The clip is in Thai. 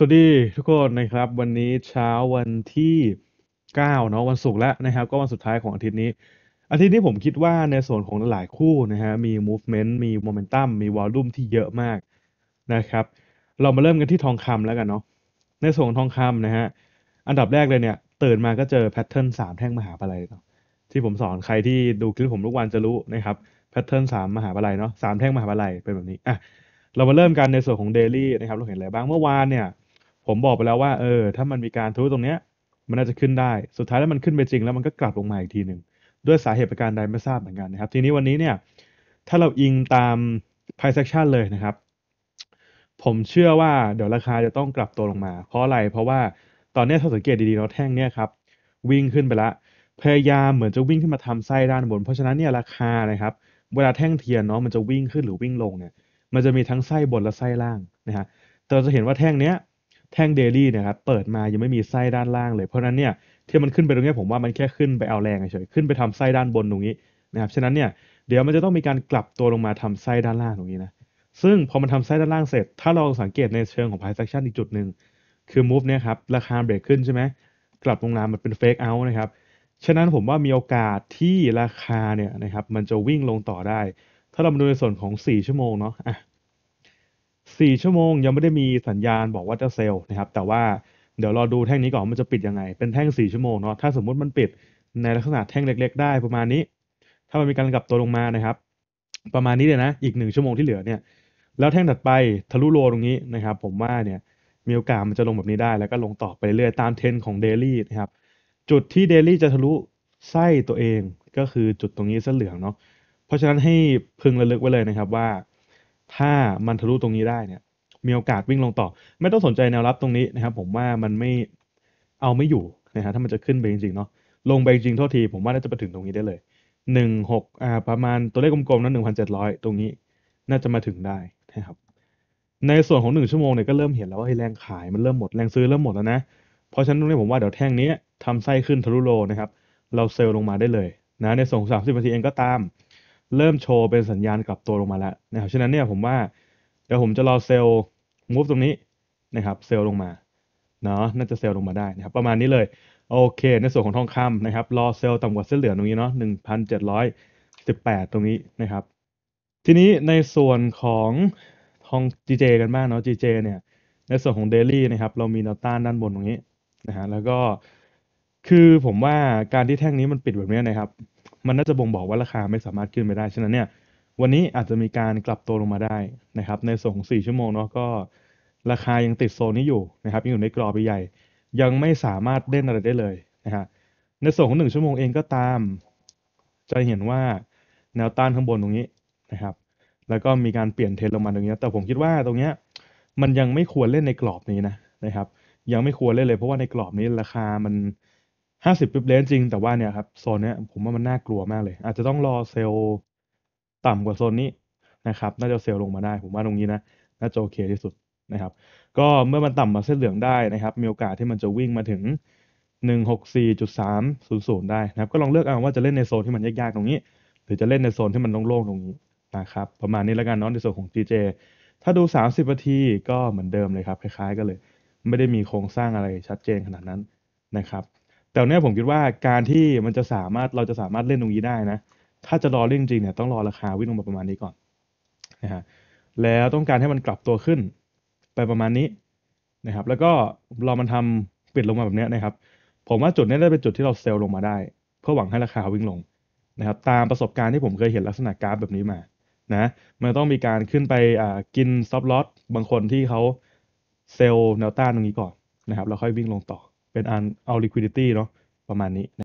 สวัสดี ทุกคนนะครับวันนี้เช้าวันที่9เนาะวันศุกร์แล้วนะครับก็วันสุดท้ายของอาทิตย์นี้ อาทิตย์นี้ผมคิดว่าในส่วนของหลายคู่นะฮะมี movement มี momentum มี volume ที่เยอะมากนะครับเรามาเริ่มกันที่ทองคำแล้วกันเนาะในส่วนของทองคำนะฮะอันดับแรกเลยเนี่ยตื่นมาก็เจอ pattern มแท่งมหาปลัยเนาะที่ผมสอนใครที่ดูคลิปผมทุกวันจะรู้นะครับ pattern ามมหาปลัยเนาะสามแท่งมหาปลัยเป็นแบบนี้อ่ะเรามาเริ่มกันในส่วนของ daily นะครับเราเห็นอะไรบ้างเมื่อวานเนี่ยผมบอกไปแล้วว่า เออ ถ้ามันมีการทุบตรงเนี้ยมันน่าจะขึ้นได้สุดท้ายแล้วมันขึ้นไปจริงแล้วมันก็กลับลงมาอีกทีหนึ่งด้วยสาเหตุประการใดไม่ทราบเหมือนกันนะครับ ทีนี้วันนี้เนี่ย ถ้าเราอิงตาม price action เลยนะครับ ผมเชื่อว่าเดี๋ยวราคาจะต้องกลับตัวลงมา เพราะอะไรเพราะว่าตอนนี้ถ้าสังเกตดีๆเนาแท่งเนี่ยครับ วิ่งขึ้นไปละพยายามเหมือนจะวิ่งขึ้นมาทำไส้ด้านบน เพราะฉะนั้นเนี่ยราคานะครับ เวลาแท่งเทียนเนาะมันจะวิ่งขึ้นหรือวิ่งลงเนี่ย มันจะมีทั้งไส้บนและไส้ล่างนะฮะเราจะเห็นว่าแท่งเนี้ยแท่งเดลี่นะครับเปิดมายังไม่มีไส้ด้านล่างเลย เพราะนั้นเนี่ยที่มันขึ้นไปตรงนี้ผมว่ามันแค่ขึ้นไปเอาแรงเฉยขึ้นไปทำไส้ด้านบนตรงนี้นะครับ ฉะนั้นเนี่ย เดี๋ยวมันจะต้องมีการกลับตัวลงมาทำไส้ด้านล่างตรงนี้นะซึ่งพอมันทำไส้ด้านล่างเสร็จ ถ้าเราสังเกตในเชิงของไพ่ c e a ชันอีกจุดหนึ่งคือมูฟเนี่ยครับราคาเบรกขึ้นใช่ไหมกลับลงมามันเป็นเฟกเอาท์นะครับฉะนั้นผมว่ามีโอกาสที่ราคาเนี่ยนะครับมันจะวิ่งลงต่อได้ ถ้าเรามาดูในส่วนของ 4 ชั่วโมงเนาะอ่ะี4ชั่วโมงยังไม่ได้มีสัญญาณบอกว่าจะเซลล์นะครับ แต่ว่าเดี๋ยวรอดูแท่งนี้ก่อน มันจะปิดยังไง เป็นแท่ง 4 ชั่วโมงเนาะถ้าสมมุติมันปิดในลักษณะแท่งเล็ก ๆ ได้ประมาณนี้ ถ้ามันมีการกลับตัวลงมานะครับ ประมาณนี้เลยนะอีก 1 ชั่วโมงที่เหลือเนี่ย แล้วแท่งถัดไปทะลุโลตรงนี้นะครับ ผมว่าเนี่ย มีโอกาสมันจะลงแบบนี้ได้ แล้วก็ลงต่อไปเรื่อยตามเทรนของเดลี่นะครับจุดที่เดลี่จะทะลุไส้ตัวเองก็คือจุดตรงนี้เส้นเหลืองเนาะเพราะฉะนั้นให้พึงระลึกไว้เลยนะครับว่าถ้ามันทะลุตรงนี้ได้เนี่ย มีโอกาสวิ่งลงต่อ ไม่ต้องสนใจแนวรับตรงนี้นะครับผมว่ามันไม่เอาไม่อยู่นะฮะถ้ามันจะขึ้นไปจริงๆเนาะลงไปจริงเท่าทีผมว่าน่าจะไปถึงตรงนี้ได้เลยหนึ่งหกอ่าประมาณตัวเลขกลมๆนั้นหนึ่งพันเจ็ดร้อยตรงนี้ น่าจะมาถึงได้นะครับในส่วนของหนึ่งชั่วโมงเนี่ยก็เริ่มเห็นแล้วว่าแรงขายมันเริ่มหมดแรงซื้อเริ่มหมดแล้วนะเพราะฉะนั้นตรงนี้ผมว่าเดี๋ยวแท่งนี้ทำไส้ขึ้นทะลุโลนะครับ เราเซลลลงมาได้เลยนะ ในส่วนสามสิบนาทีเองก็ตามเริ่มโชว์เป็นสัญญาณกลับตัวลงมาแล้วนะครับฉะนั้นเนี่ยผมว่า เดี๋ยวผมจะรอเซลล์ มูฟตรงนี้นะครับ เซลล์ลงมาเนาะน่าจะเซลล์ลงมาได้นะครับ ประมาณนี้เลย โอเค ในส่วนของทองคำนะครับรอเซลล์ต่ำกว่าเส้นเหลืองตรงนี้เนาะหนึ่งพันเจ็ดร้อยสิบแปดตรงนี้นะครับทีนี้ในส่วนของทอง GJ กันบ้างเนาะ GJ เนี่ย ในส่วนของเดลี่นะครับเรามีแนวต้านด้านบนตรงนี้นะฮะแล้วก็คือผมว่าการที่แท่งนี้มันปิดแบบนี้นะครับมันน่าจะบ่งบอกว่าราคาไม่สามารถขึ้นไปได้ฉะนั้นเนี่ยวันนี้อาจจะมีการกลับตัวลงมาได้นะครับ ในส่ง4ชั่วโมงเนาะก็ราคายังติดโซนนี้อยู่นะครับยังอยู่ในกรอบใหญ่ ยังไม่สามารถเล่นอะไรได้เลยนะฮะในส่วนของ1ชั่วโมงเองก็ตาม จะเห็นว่าแนวต้านข้างบนตรงนี้นะครับ แล้วก็มีการเปลี่ยนเทรนลงมาตรงนี้ แต่ผมคิดว่าตรงเนี้ย มันยังไม่ควรเล่นในกรอบนี้นะนะครับ ยังไม่ควรเล่นเลย เพราะว่าในกรอบนี้ราคามันห้าปิ๊บเลนจริงแต่ว่าเนี่ยครับโซนเนี้ยผมว่ามันน่ากลัวมากเลย อาจจะต้องรอเซลล์ต่ำกว่าโซนนี้นะครับน่าจะเซลล์ลงมาได้ ผมว่าตรงนี้นะน่าจะโอเคที่สุดนะครับ ก็เมื่อมันต่ำมาเส้นเหลืองได้นะครับมีโอกาสที่มันจะวิ่งมาถึง164.300ได้นะครับ ก็ลองเลือกเอาว่าจะเล่นในโซนที่มันยากๆตรงนี้ หรือจะเล่นในโซนที่มันโล่งๆตรงนี้นะครับประมาณนี้แล้วกันเนาะในโซนของ TJ ถ้าดู30นาทีก็เหมือนเดิมเลยครับคล้าย ๆกันเลยไม่ได้มีโครงสร้างอะไรชัดเจนขนาดนั้นนะครับแต่เนี่ยผมคิดว่าการที่มันจะสามารถเราจะสามารถเล่นตรงนี้ได้นะถ้าจะรอเล่นจริงเนี่ยต้องรอราคาวิ่งลงมาประมาณนี้ก่อนนะฮะแล้วต้องการให้มันกลับตัวขึ้นไปประมาณนี้นะครับแล้วก็รอมันทำปิดลงมาแบบนี้นะครับผมว่าจุดนี้ได้เป็นจุดที่เราเซลล์ลงมาได้ เพื่อหวังให้ราคาวิ่งลงนะครับตามประสบการณ์ที่ผมเคยเห็นลักษณะกราฟแบบนี้มานะมันต้องมีการขึ้นไปกินซับลอตบางคนที่เขาเซลล์แนวต้านตรงนี้ก่อนนะครับแล้วค่อยวิ่งลงต่อเป็นอันเอา liquidity เนาะประมาณนี้